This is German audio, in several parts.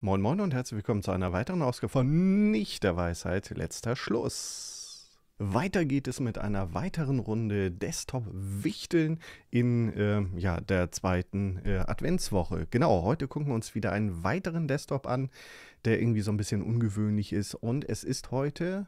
Moin Moin und herzlich willkommen zu einer weiteren Ausgabe von Nicht der Weisheit, letzter Schluss. Weiter geht es mit einer weiteren Runde Desktop-Wichteln in äh, ja, der zweiten äh, Adventswoche. Genau, heute gucken wir uns wieder einen weiteren Desktop an, der irgendwie so ein bisschen ungewöhnlich ist. Und es ist heute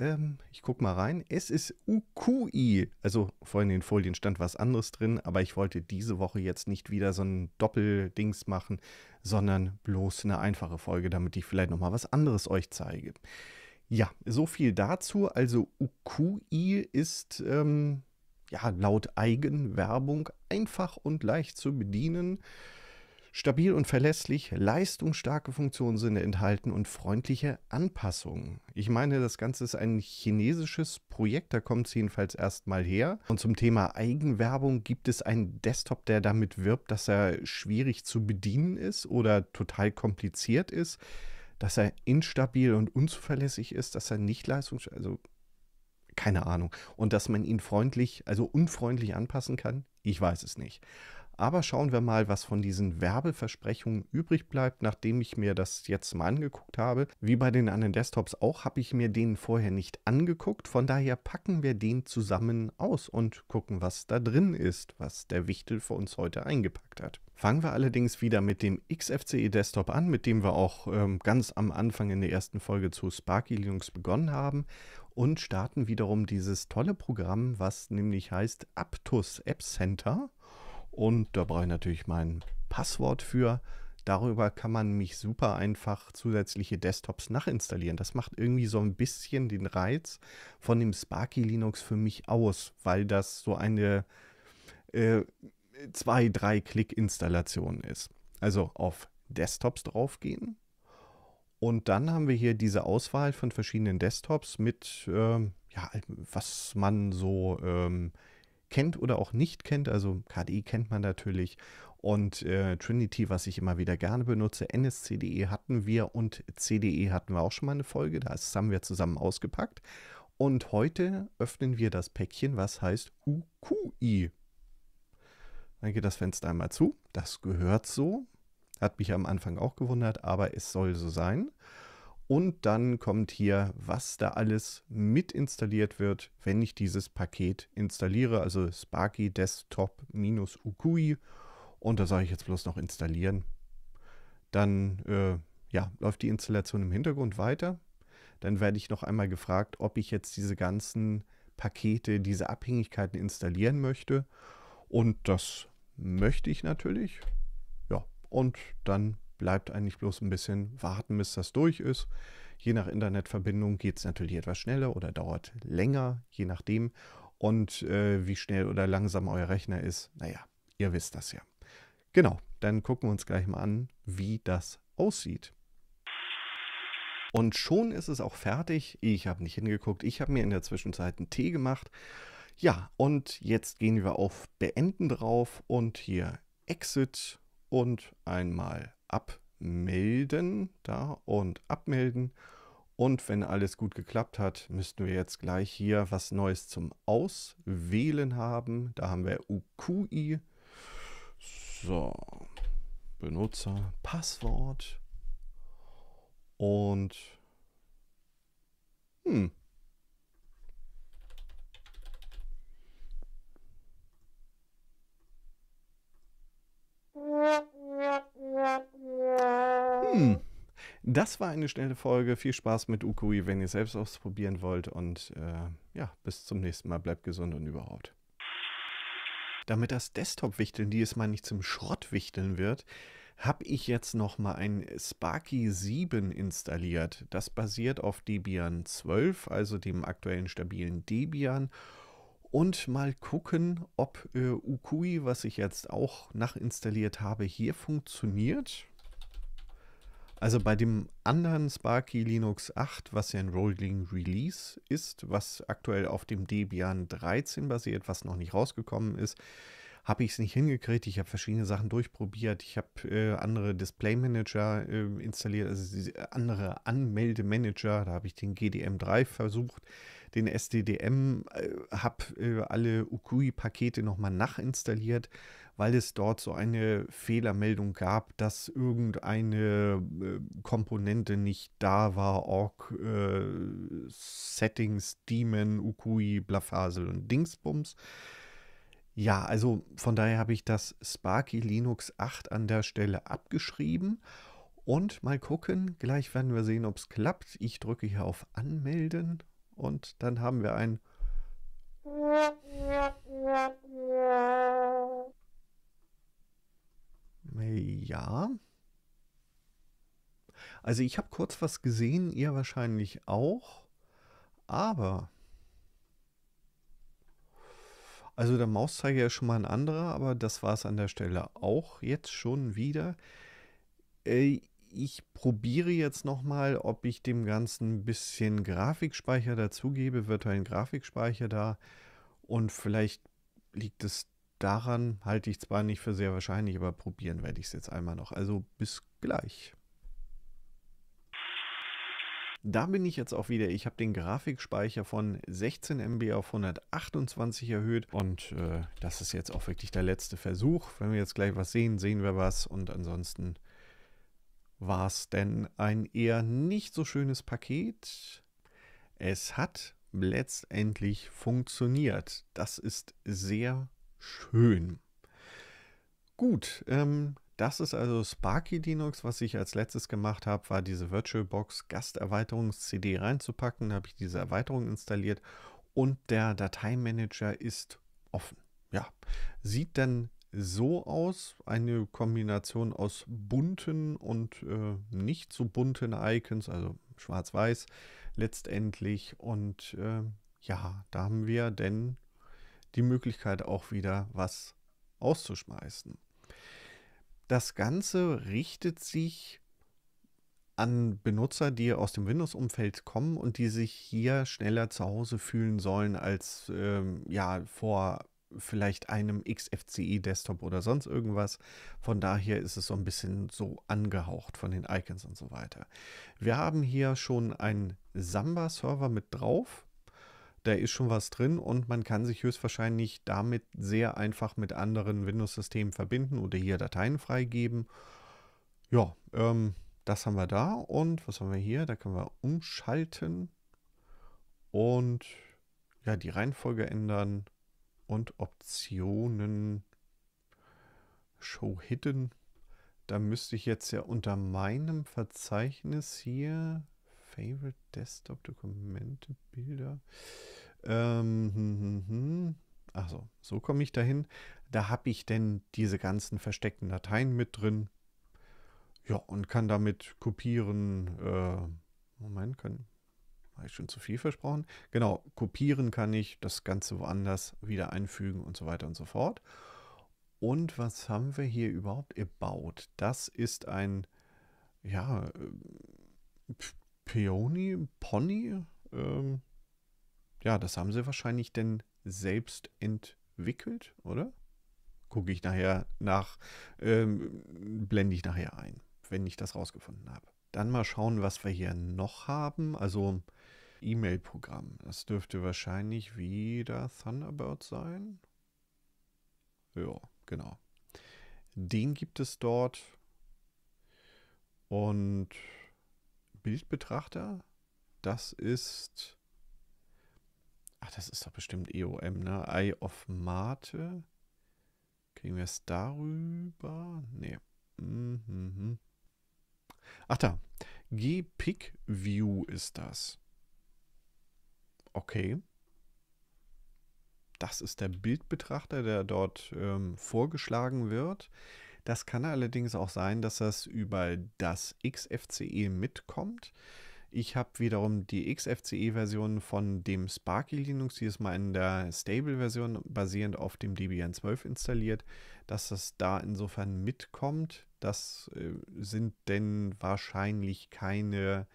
ähm, ich gucke mal rein. Es ist UQI. Also vorhin in den Folien stand was anderes drin, aber ich wollte diese Woche jetzt nicht wieder so ein Doppeldings machen, sondern bloß eine einfache Folge, damit ich vielleicht nochmal was anderes euch zeige. Ja, so viel dazu. Also UQI ist ähm, ja laut Eigenwerbung einfach und leicht zu bedienen. Stabil und verlässlich, leistungsstarke Funktionen sind enthalten und freundliche Anpassungen. Ich meine, das Ganze ist ein chinesisches Projekt, da kommt es jedenfalls erstmal her. Und zum Thema Eigenwerbung gibt es einen Desktop, der damit wirbt, dass er schwierig zu bedienen ist oder total kompliziert ist, dass er instabil und unzuverlässig ist, dass er nicht leistungsstark ist. Also keine Ahnung. Und dass man ihn freundlich, also unfreundlich anpassen kann, ich weiß es nicht. Aber schauen wir mal, was von diesen Werbeversprechungen übrig bleibt, nachdem ich mir das jetzt mal angeguckt habe. Wie bei den anderen Desktops auch, habe ich mir den vorher nicht angeguckt. Von daher packen wir den zusammen aus und gucken, was da drin ist, was der Wichtel für uns heute eingepackt hat. Fangen wir allerdings wieder mit dem XFCE Desktop an, mit dem wir auch ähm, ganz am Anfang in der ersten Folge zu Sparky Linux begonnen haben und starten wiederum dieses tolle Programm, was nämlich heißt Aptus App Center. Und da brauche ich natürlich mein Passwort für. Darüber kann man mich super einfach zusätzliche Desktops nachinstallieren. Das macht irgendwie so ein bisschen den Reiz von dem Sparky Linux für mich aus, weil das so eine äh, zwei, drei Klick-Installation ist. Also auf Desktops draufgehen. Und dann haben wir hier diese Auswahl von verschiedenen Desktops mit, ähm, ja, was man so ähm, kennt oder auch nicht kennt. Also KDE kennt man natürlich und äh, Trinity, was ich immer wieder gerne benutze. NSCDE hatten wir und CDE hatten wir auch schon mal eine Folge. Das haben wir zusammen ausgepackt. Und heute öffnen wir das Päckchen, was heißt UQI. Dann geht das Fenster einmal zu. Das gehört so. Hat mich am Anfang auch gewundert, aber es soll so sein. Und dann kommt hier, was da alles mit installiert wird, wenn ich dieses Paket installiere, also Sparky Desktop-Ukui. Und da sage ich jetzt bloß noch installieren. Dann äh, ja, läuft die Installation im Hintergrund weiter. Dann werde ich noch einmal gefragt, ob ich jetzt diese ganzen Pakete, diese Abhängigkeiten installieren möchte. Und das möchte ich natürlich. Ja, und dann bleibt eigentlich bloß ein bisschen warten, bis das durch ist. Je nach Internetverbindung geht es natürlich etwas schneller oder dauert länger, je nachdem. Und äh, wie schnell oder langsam euer Rechner ist, naja, ihr wisst das ja. Genau, dann gucken wir uns gleich mal an, wie das aussieht. Und schon ist es auch fertig. Ich habe nicht hingeguckt. Ich habe mir in der Zwischenzeit einen Tee gemacht. Ja, und jetzt gehen wir auf Beenden drauf und hier Exit und einmal abmelden. Da und abmelden. Und wenn alles gut geklappt hat, müssten wir jetzt gleich hier was Neues zum Auswählen haben. Da haben wir UQI. So, Benutzer, Passwort. Und hm, Hm. Das war eine schnelle Folge. Viel Spaß mit Ukui, wenn ihr selbst ausprobieren wollt. Und äh, ja, bis zum nächsten Mal. Bleibt gesund und überhaupt. Damit das Desktop-Wichteln diesmal nicht zum Schrott-Wichteln wird, habe ich jetzt nochmal ein Sparky 7 installiert. Das basiert auf Debian 12, also dem aktuellen stabilen Debian und mal gucken, ob äh, Ukui, was ich jetzt auch nachinstalliert habe, hier funktioniert. Also bei dem anderen Sparky Linux 8, was ja ein Rolling Release ist, was aktuell auf dem Debian 13 basiert, was noch nicht rausgekommen ist, habe ich es nicht hingekriegt. Ich habe verschiedene Sachen durchprobiert. Ich habe äh, andere Display-Manager äh, installiert, also andere Anmeldemanager. Da habe ich den GDM3 versucht, den SDDM, äh, habe äh, alle UQI-Pakete nochmal nachinstalliert, weil es dort so eine Fehlermeldung gab, dass irgendeine äh, Komponente nicht da war. Org, äh, Settings, Daemon, UQI, Blafasel und Dingsbums. Ja, also von daher habe ich das Sparky Linux 8 an der Stelle abgeschrieben. Und mal gucken, gleich werden wir sehen, ob es klappt. Ich drücke hier auf Anmelden und dann haben wir ein... Ja. Also ich habe kurz was gesehen, ihr wahrscheinlich auch. Aber also der Mauszeiger ist schon mal ein anderer, aber das war es an der Stelle auch jetzt schon wieder. Äh, ich probiere jetzt nochmal, ob ich dem Ganzen ein bisschen Grafikspeicher dazugebe, virtuellen Grafikspeicher da. Und vielleicht liegt es daran, halte ich zwar nicht für sehr wahrscheinlich, aber probieren werde ich es jetzt einmal noch. Also bis gleich. Da bin ich jetzt auch wieder. Ich habe den Grafikspeicher von 16 MB auf 128 erhöht und äh, das ist jetzt auch wirklich der letzte Versuch. Wenn wir jetzt gleich was sehen, sehen wir was und ansonsten war es denn ein eher nicht so schönes Paket. Es hat letztendlich funktioniert. Das ist sehr schön. Gut, ähm, das ist also Sparky Linux. Was ich als letztes gemacht habe, war diese VirtualBox Gasterweiterungs-CD reinzupacken. Da habe ich diese Erweiterung installiert und der Dateimanager ist offen. Ja, sieht dann so aus. Eine Kombination aus bunten und äh, nicht so bunten Icons, also schwarz-weiß letztendlich. Und äh, ja, da haben wir denn die Möglichkeit auch wieder was auszuschmeißen. Das Ganze richtet sich an Benutzer, die aus dem Windows-Umfeld kommen und die sich hier schneller zu Hause fühlen sollen als ähm, ja vor vielleicht einem XFCE-Desktop oder sonst irgendwas. Von daher ist es so ein bisschen so angehaucht von den Icons und so weiter. Wir haben hier schon einen Samba-Server mit drauf da ist schon was drin und man kann sich höchstwahrscheinlich damit sehr einfach mit anderen Windows-Systemen verbinden oder hier Dateien freigeben. Ja, ähm, das haben wir da und was haben wir hier? Da können wir umschalten und ja, die Reihenfolge ändern und Optionen Show Hidden. Da müsste ich jetzt ja unter meinem Verzeichnis hier Favorite Desktop Dokumente, Bilder. Ähm, hm, Also, so komme ich dahin. Da habe ich denn diese ganzen versteckten Dateien mit drin. Ja, und kann damit kopieren. Äh, Moment, kann, habe ich schon zu viel versprochen? Genau, kopieren kann ich, das Ganze woanders wieder einfügen und so weiter und so fort. Und was haben wir hier überhaupt? gebaut? Das ist ein, ja, äh, Peony, Pony, ähm, ja, das haben sie wahrscheinlich denn selbst entwickelt, oder? Gucke ich nachher nach, ähm, blende ich nachher ein, wenn ich das rausgefunden habe. Dann mal schauen, was wir hier noch haben. Also E-Mail-Programm. Das dürfte wahrscheinlich wieder Thunderbird sein. Ja, genau. Den gibt es dort. Und Bildbetrachter. Das ist. Ach, das ist doch bestimmt EOM, ne? Eye of Mate. Kriegen wir es darüber? Nee. Mhm. Ach da. GPIC View ist das. Okay. Das ist der Bildbetrachter, der dort ähm, vorgeschlagen wird. Das kann allerdings auch sein, dass das über das XFCE mitkommt. Ich habe wiederum die XFCE-Version von dem Sparky Linux, die ist mal in der Stable-Version basierend auf dem Debian 12 installiert, dass das da insofern mitkommt. Das äh, sind denn wahrscheinlich keine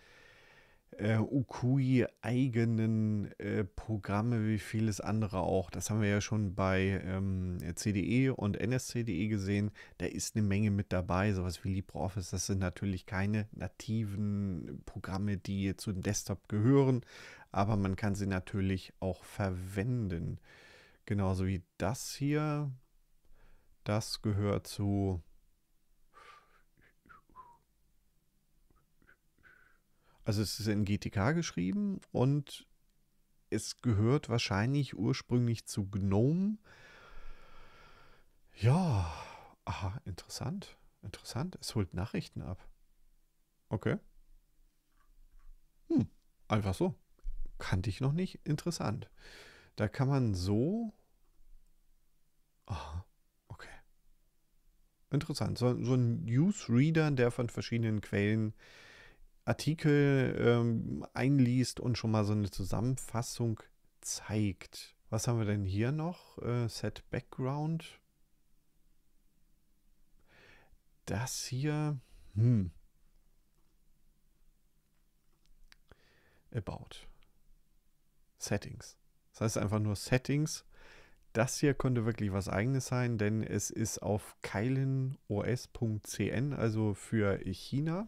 äh, Ukui eigenen äh, Programme wie vieles andere auch. Das haben wir ja schon bei ähm, CDE und NSCDE gesehen. Da ist eine Menge mit dabei, sowas wie LibreOffice. Das sind natürlich keine nativen Programme, die zu dem Desktop gehören, aber man kann sie natürlich auch verwenden. Genauso wie das hier. Das gehört zu Also es ist in GTK geschrieben und es gehört wahrscheinlich ursprünglich zu GNOME. Ja, aha, interessant. Interessant, es holt Nachrichten ab. Okay. Hm, einfach so. Kannte ich noch nicht. Interessant. Da kann man so... Aha, okay. Interessant. So, so ein Newsreader, der von verschiedenen Quellen äh, Artikel ähm, einliest und schon mal so eine Zusammenfassung zeigt. Was haben wir denn hier noch? Äh, Set Background. Das hier. Hm. About. Settings. Das heißt einfach nur Settings. Das hier könnte wirklich was eigenes sein, denn es ist auf keilenOS.cn, also für China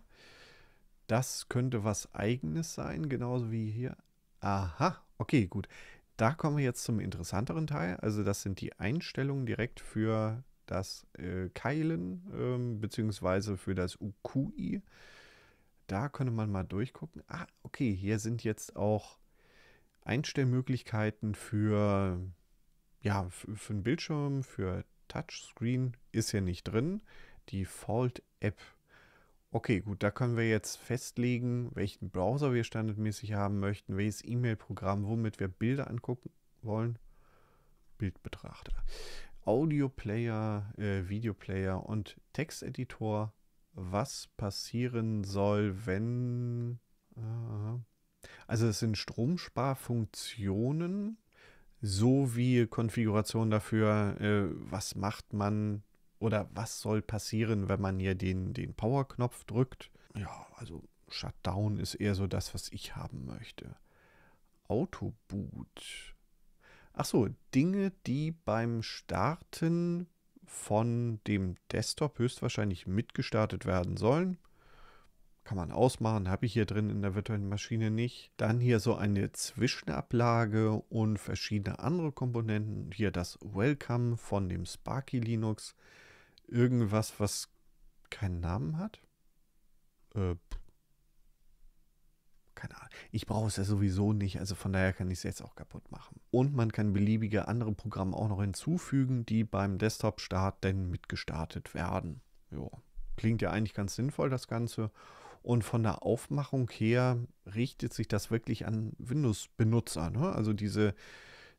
das könnte was eigenes sein, genauso wie hier. Aha, okay, gut. Da kommen wir jetzt zum interessanteren Teil. Also das sind die Einstellungen direkt für das äh, Keilen ähm, beziehungsweise für das UQI. Da könnte man mal durchgucken. Ah, okay, hier sind jetzt auch Einstellmöglichkeiten für, ja, für, für einen Bildschirm, für Touchscreen ist hier nicht drin. Die Fold-App Okay, gut, da können wir jetzt festlegen, welchen Browser wir standardmäßig haben möchten, welches E-Mail-Programm, womit wir Bilder angucken wollen. Bildbetrachter. Audio-Player, äh, Video-Player und Texteditor. Was passieren soll, wenn... Äh, also es sind Stromsparfunktionen sowie Konfiguration dafür, äh, was macht man oder was soll passieren, wenn man hier den, den Power-Knopf drückt? Ja, also Shutdown ist eher so das, was ich haben möchte. Autoboot. Achso, Dinge, die beim Starten von dem Desktop höchstwahrscheinlich mitgestartet werden sollen. Kann man ausmachen, habe ich hier drin in der virtuellen Maschine nicht. Dann hier so eine Zwischenablage und verschiedene andere Komponenten. Hier das Welcome von dem Sparky Linux irgendwas, was keinen Namen hat? Äh, keine Ahnung. Ich brauche es ja sowieso nicht, also von daher kann ich es jetzt auch kaputt machen. Und man kann beliebige andere Programme auch noch hinzufügen, die beim Desktop-Start denn mitgestartet werden. Jo. Klingt ja eigentlich ganz sinnvoll, das Ganze. Und von der Aufmachung her richtet sich das wirklich an Windows-Benutzer. Ne? Also diese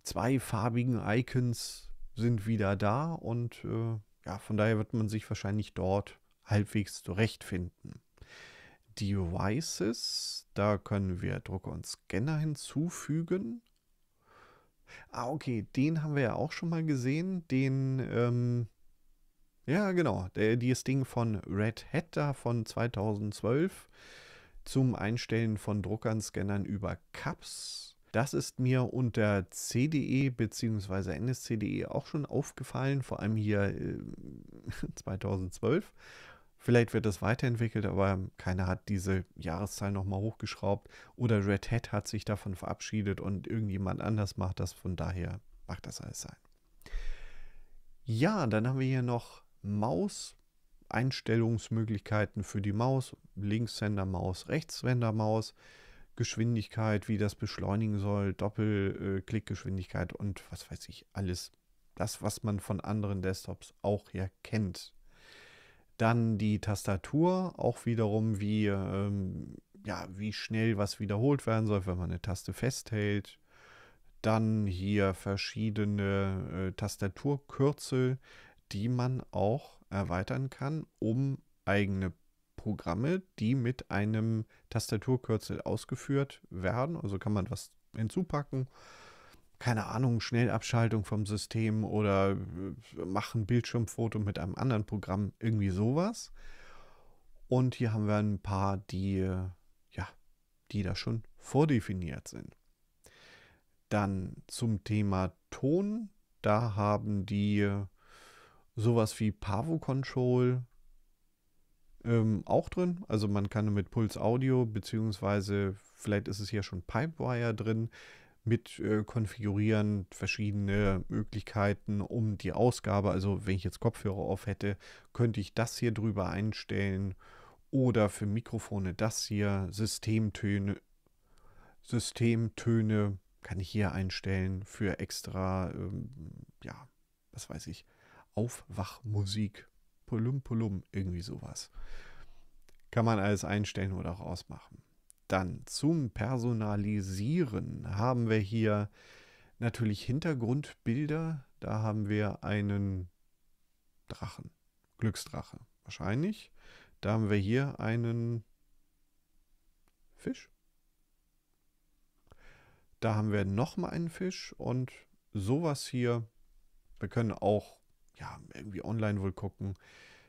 zwei farbigen Icons sind wieder da und äh, ja, von daher wird man sich wahrscheinlich dort halbwegs zurechtfinden. Devices, da können wir Drucker und Scanner hinzufügen. Ah, okay, den haben wir ja auch schon mal gesehen. Den, ähm, ja, genau, der, dieses Ding von Red Hat da von 2012 zum Einstellen von Druckern, Scannern über CAPS. Das ist mir unter CDE bzw. NSCDE auch schon aufgefallen, vor allem hier 2012. Äh, Vielleicht wird das weiterentwickelt, aber keiner hat diese Jahreszahl nochmal hochgeschraubt oder Red Hat hat sich davon verabschiedet und irgendjemand anders macht das. Von daher mag das alles sein. Ja, dann haben wir hier noch Maus. Einstellungsmöglichkeiten für die Maus, Linkshänder-Maus, Rechtshänder-Maus. maus Geschwindigkeit, wie das beschleunigen soll, Doppelklickgeschwindigkeit äh, und was weiß ich alles. Das, was man von anderen Desktops auch ja kennt. Dann die Tastatur, auch wiederum wie, ähm, ja, wie schnell was wiederholt werden soll, wenn man eine Taste festhält. Dann hier verschiedene äh, Tastaturkürzel, die man auch erweitern kann um eigene Programme, die mit einem Tastaturkürzel ausgeführt werden. Also kann man was hinzupacken. Keine Ahnung, Schnellabschaltung vom System oder äh, machen Bildschirmfoto mit einem anderen Programm, irgendwie sowas. Und hier haben wir ein paar, die, äh, ja, die da schon vordefiniert sind. Dann zum Thema Ton. Da haben die äh, sowas wie Pavo Control, ähm, auch drin. Also man kann mit Puls Audio, beziehungsweise vielleicht ist es hier schon Pipewire drin, mit äh, konfigurieren, verschiedene Möglichkeiten um die Ausgabe. Also wenn ich jetzt Kopfhörer auf hätte, könnte ich das hier drüber einstellen oder für Mikrofone das hier, Systemtöne, Systemtöne kann ich hier einstellen für extra, ähm, ja, was weiß ich, Aufwachmusik Polum Polum, irgendwie sowas. Kann man alles einstellen oder auch ausmachen. Dann zum Personalisieren haben wir hier natürlich Hintergrundbilder. Da haben wir einen Drachen, Glücksdrache wahrscheinlich. Da haben wir hier einen Fisch. Da haben wir nochmal einen Fisch und sowas hier. Wir können auch ja, irgendwie online wohl gucken,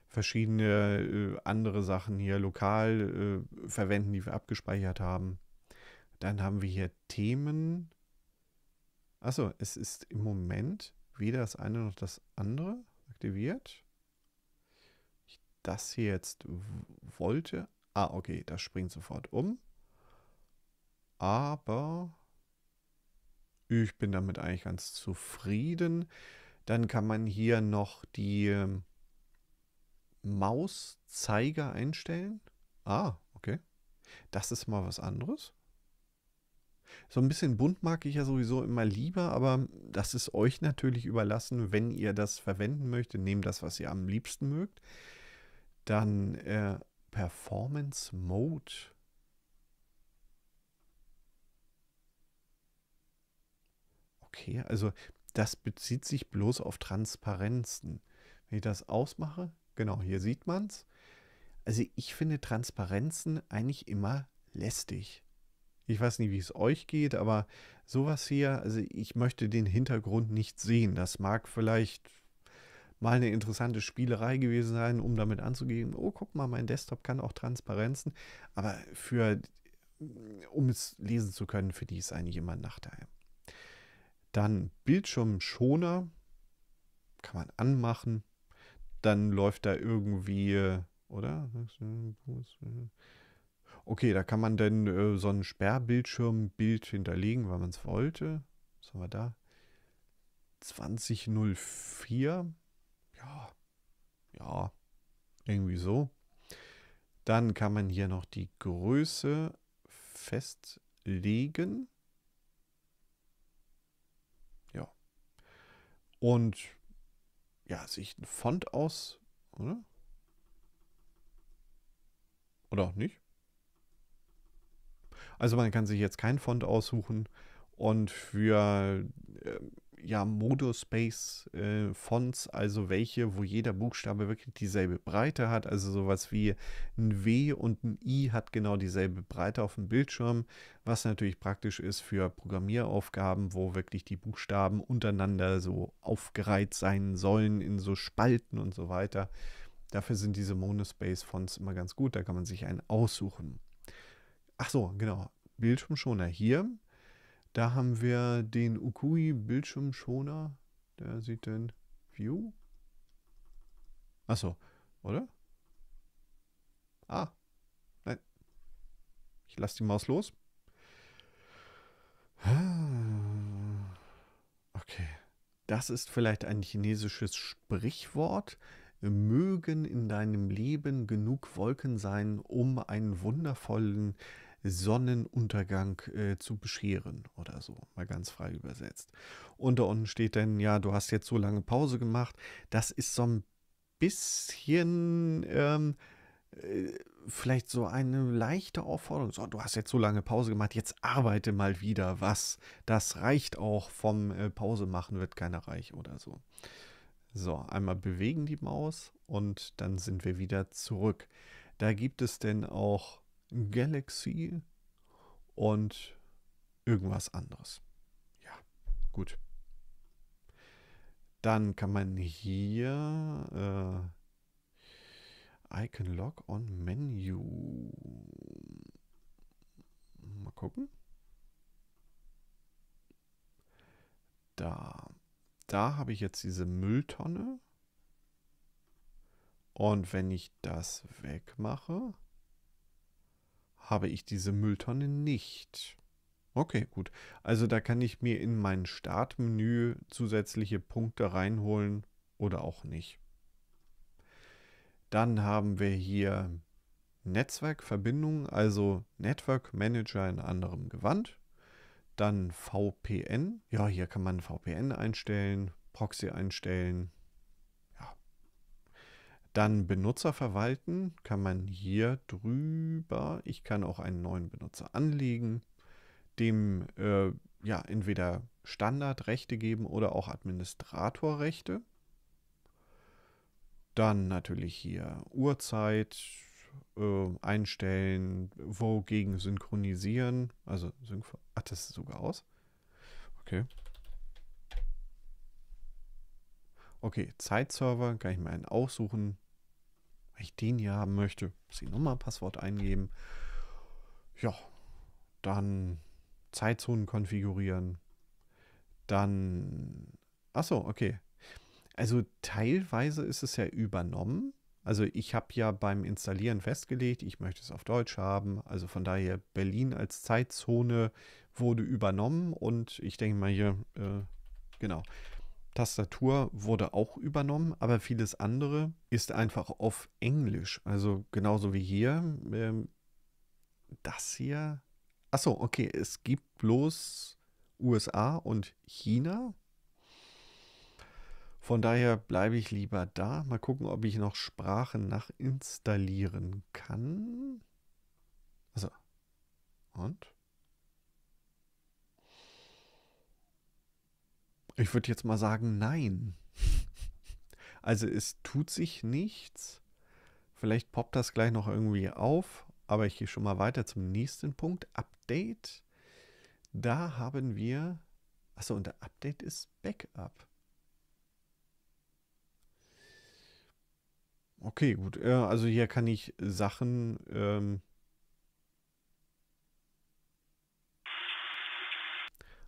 verschiedene äh, andere Sachen hier lokal äh, verwenden, die wir abgespeichert haben. Dann haben wir hier Themen. Achso, es ist im Moment weder das eine noch das andere aktiviert. Ich das hier jetzt wollte. Ah, okay, das springt sofort um. Aber ich bin damit eigentlich ganz zufrieden. Dann kann man hier noch die ähm, Mauszeiger einstellen. Ah, okay. Das ist mal was anderes. So ein bisschen bunt mag ich ja sowieso immer lieber, aber das ist euch natürlich überlassen. Wenn ihr das verwenden möchtet, nehmt das, was ihr am liebsten mögt. Dann äh, Performance Mode. Okay, also das bezieht sich bloß auf Transparenzen. Wenn ich das ausmache, genau, hier sieht man es. Also ich finde Transparenzen eigentlich immer lästig. Ich weiß nicht, wie es euch geht, aber sowas hier, also ich möchte den Hintergrund nicht sehen. Das mag vielleicht mal eine interessante Spielerei gewesen sein, um damit anzugehen, oh, guck mal, mein Desktop kann auch Transparenzen, aber für um es lesen zu können, finde ich es eigentlich immer ein Nachteil. Dann Bildschirmschoner kann man anmachen. Dann läuft da irgendwie, äh, oder? Okay, da kann man dann äh, so ein Sperrbildschirmbild hinterlegen, weil man es wollte. Was haben wir da? 2004. Ja, ja, irgendwie so. Dann kann man hier noch die Größe festlegen. Und ja, sehe ich einen Font aus, oder? Oder auch nicht? Also man kann sich jetzt keinen Font aussuchen und für äh, ja, Modospace-Fonts, äh, also welche, wo jeder Buchstabe wirklich dieselbe Breite hat. Also sowas wie ein W und ein I hat genau dieselbe Breite auf dem Bildschirm, was natürlich praktisch ist für Programmieraufgaben, wo wirklich die Buchstaben untereinander so aufgereiht sein sollen in so Spalten und so weiter. Dafür sind diese Monospace-Fonts immer ganz gut, da kann man sich einen aussuchen. Ach so, genau. Bildschirmschoner hier da haben wir den Ukui Bildschirmschoner. Der sieht den View. Achso, oder? Ah, nein. Ich lasse die Maus los. Ah, okay. Das ist vielleicht ein chinesisches Sprichwort. Mögen in deinem Leben genug Wolken sein, um einen wundervollen Sonnenuntergang äh, zu bescheren oder so, mal ganz frei übersetzt. Und da unten steht dann, ja, du hast jetzt so lange Pause gemacht. Das ist so ein bisschen ähm, äh, vielleicht so eine leichte Aufforderung. So, du hast jetzt so lange Pause gemacht, jetzt arbeite mal wieder was. Das reicht auch vom äh, Pause machen wird keiner reich oder so. So, einmal bewegen die Maus und dann sind wir wieder zurück. Da gibt es denn auch Galaxy und irgendwas anderes. Ja, gut. Dann kann man hier äh, Icon Lock on Menu. Mal gucken. Da. Da habe ich jetzt diese Mülltonne. Und wenn ich das wegmache, habe ich diese Mülltonne nicht. Okay, gut. Also da kann ich mir in mein Startmenü zusätzliche Punkte reinholen oder auch nicht. Dann haben wir hier Netzwerkverbindung, also Network Manager in anderem Gewand. Dann VPN. Ja, hier kann man VPN einstellen, Proxy einstellen, dann Benutzer verwalten kann man hier drüber. Ich kann auch einen neuen Benutzer anlegen, dem äh, ja entweder Standardrechte geben oder auch Administratorrechte. Dann natürlich hier Uhrzeit äh, einstellen, wogegen synchronisieren. Also, synch ach, das ist sogar aus. Okay. Okay, Zeitserver kann ich mir einen aussuchen weil ich den hier haben möchte. Muss die Nummer, Passwort eingeben. Ja, dann Zeitzonen konfigurieren. Dann, achso, okay. Also teilweise ist es ja übernommen. Also ich habe ja beim Installieren festgelegt, ich möchte es auf Deutsch haben. Also von daher Berlin als Zeitzone wurde übernommen und ich denke mal hier, äh, genau, Tastatur wurde auch übernommen, aber vieles andere ist einfach auf Englisch. Also genauso wie hier. Ähm, das hier. Achso, okay, es gibt bloß USA und China. Von daher bleibe ich lieber da. Mal gucken, ob ich noch Sprachen nachinstallieren kann. Also, und? Ich würde jetzt mal sagen, nein. Also es tut sich nichts. Vielleicht poppt das gleich noch irgendwie auf, aber ich gehe schon mal weiter zum nächsten Punkt. Update. Da haben wir. Achso, und der Update ist Backup. Okay, gut. Äh, also hier kann ich Sachen. Ähm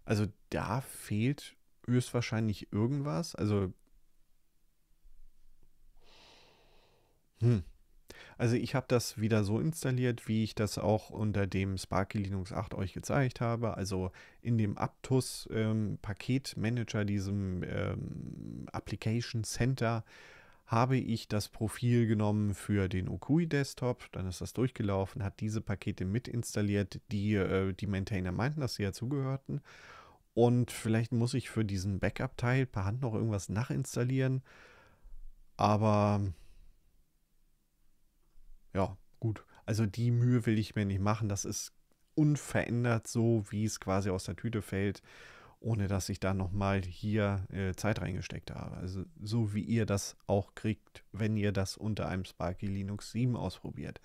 also da fehlt höchstwahrscheinlich irgendwas. Also. Hm. Also ich habe das wieder so installiert, wie ich das auch unter dem Sparky Linux 8 euch gezeigt habe. Also in dem Aptus ähm, Paketmanager, diesem ähm, Application Center, habe ich das Profil genommen für den Okui Desktop. Dann ist das durchgelaufen, hat diese Pakete mit installiert, die äh, die Maintainer meinten, dass sie dazugehörten. Ja und vielleicht muss ich für diesen Backup-Teil per Hand noch irgendwas nachinstallieren. Aber ja, gut. Also die Mühe will ich mir nicht machen. Das ist unverändert so, wie es quasi aus der Tüte fällt, ohne dass ich da nochmal hier äh, Zeit reingesteckt habe. Also so wie ihr das auch kriegt, wenn ihr das unter einem Sparky Linux 7 ausprobiert.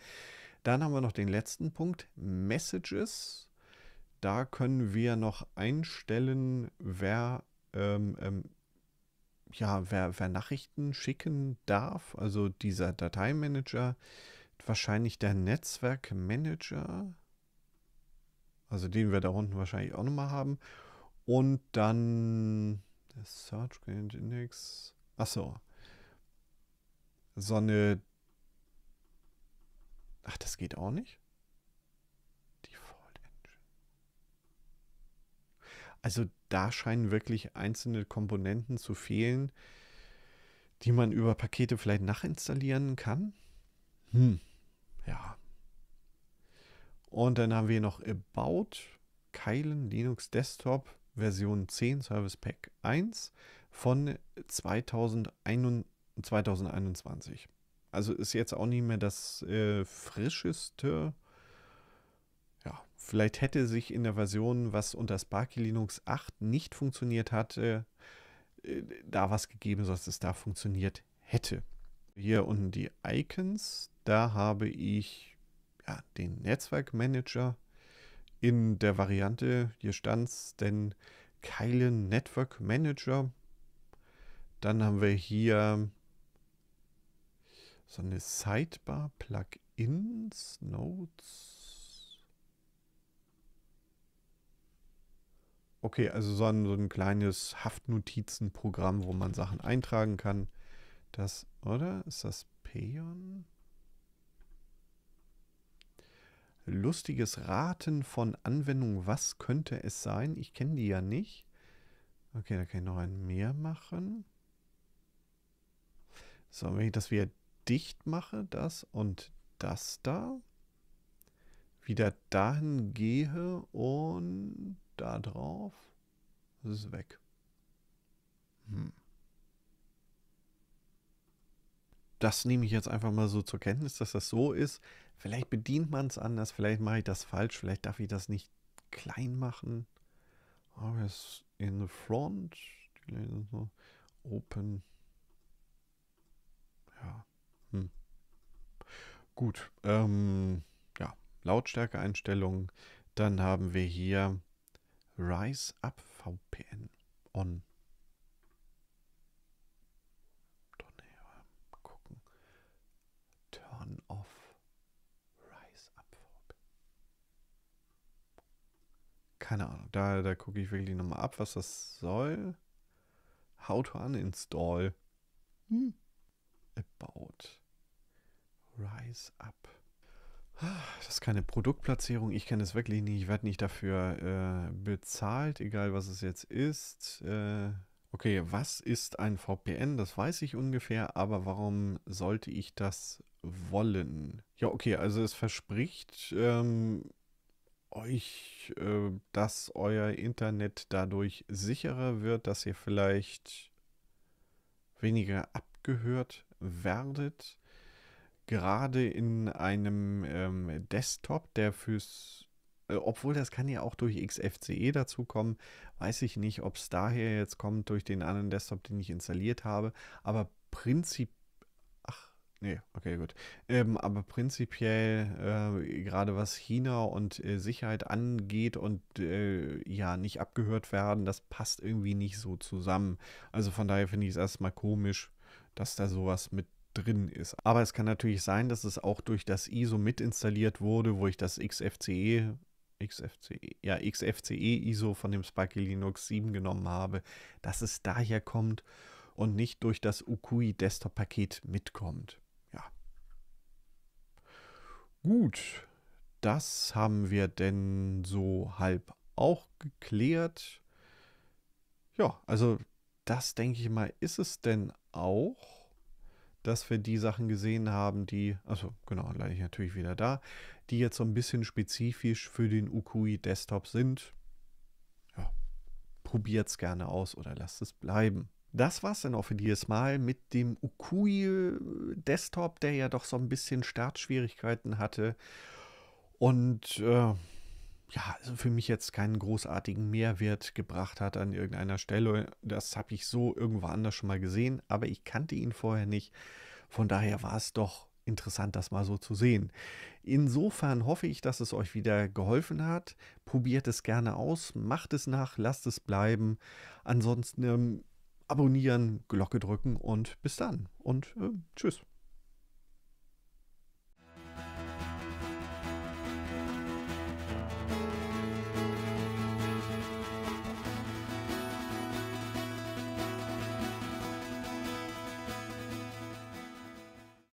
Dann haben wir noch den letzten Punkt, Messages. Da können wir noch einstellen, wer, ähm, ähm, ja, wer, wer Nachrichten schicken darf. Also dieser Dateimanager, wahrscheinlich der Netzwerkmanager, also den wir da unten wahrscheinlich auch nochmal haben. Und dann der Search Gradient Index. Achso. So eine. Ach, das geht auch nicht. Also da scheinen wirklich einzelne Komponenten zu fehlen, die man über Pakete vielleicht nachinstallieren kann. Hm, ja. Und dann haben wir noch About Keilen Linux Desktop Version 10 Service Pack 1 von 2021. Also ist jetzt auch nicht mehr das äh, frischeste Vielleicht hätte sich in der Version, was unter Sparky Linux 8 nicht funktioniert hatte, äh, äh, da was gegeben, sodass es da funktioniert hätte. Hier unten die Icons, da habe ich ja, den Netzwerkmanager in der Variante, hier stand es, denn Keile Network Manager. Dann haben wir hier so eine Sidebar, Plugins, Notes. Okay, also so ein, so ein kleines Haftnotizenprogramm, wo man Sachen eintragen kann. Das, oder? Ist das Peon? Lustiges Raten von Anwendung. Was könnte es sein? Ich kenne die ja nicht. Okay, da kann ich noch ein mehr machen. So, wenn ich das wieder dicht mache, das und das da, wieder dahin gehe und da drauf. Das ist weg. Hm. Das nehme ich jetzt einfach mal so zur Kenntnis, dass das so ist. Vielleicht bedient man es anders, vielleicht mache ich das falsch, vielleicht darf ich das nicht klein machen. Aber es in the front, open. Ja. Hm. Gut. Ähm, ja, Lautstärke-Einstellungen. Dann haben wir hier Rise Up VPN on. Turn off Rise Up VPN. Keine Ahnung, da, da gucke ich wirklich nochmal ab, was das soll. How to uninstall. Hm. About. Rise Up. Das ist keine Produktplatzierung. Ich kenne es wirklich nicht. Ich werde nicht dafür äh, bezahlt, egal was es jetzt ist. Äh, okay, was ist ein VPN? Das weiß ich ungefähr, aber warum sollte ich das wollen? Ja, okay, also es verspricht ähm, euch, äh, dass euer Internet dadurch sicherer wird, dass ihr vielleicht weniger abgehört werdet gerade in einem ähm, Desktop, der fürs, äh, obwohl das kann ja auch durch XFCE dazu kommen, weiß ich nicht, ob es daher jetzt kommt durch den anderen Desktop, den ich installiert habe, aber prinzipiell Nee, okay, gut. Ähm, aber prinzipiell, äh, gerade was China und äh, Sicherheit angeht und äh, ja, nicht abgehört werden, das passt irgendwie nicht so zusammen. Also von daher finde ich es erstmal komisch, dass da sowas mit drin ist. Aber es kann natürlich sein, dass es auch durch das ISO mit installiert wurde, wo ich das XFCE XFCE, ja, XFCE ISO von dem Sparky Linux 7 genommen habe, dass es daher kommt und nicht durch das UKUI Desktop Paket mitkommt. Ja. Gut, das haben wir denn so halb auch geklärt. Ja, also das denke ich mal, ist es denn auch dass wir die Sachen gesehen haben, die, also genau, gleich natürlich wieder da, die jetzt so ein bisschen spezifisch für den UQI Desktop sind. Ja, probiert es gerne aus oder lasst es bleiben. Das war es dann auch für dieses Mal mit dem UQI äh, Desktop, der ja doch so ein bisschen Startschwierigkeiten hatte. Und äh, ja, also für mich jetzt keinen großartigen Mehrwert gebracht hat an irgendeiner Stelle. Das habe ich so irgendwo anders schon mal gesehen, aber ich kannte ihn vorher nicht. Von daher war es doch interessant, das mal so zu sehen. Insofern hoffe ich, dass es euch wieder geholfen hat. Probiert es gerne aus, macht es nach, lasst es bleiben. Ansonsten ähm, abonnieren, Glocke drücken und bis dann und äh, tschüss.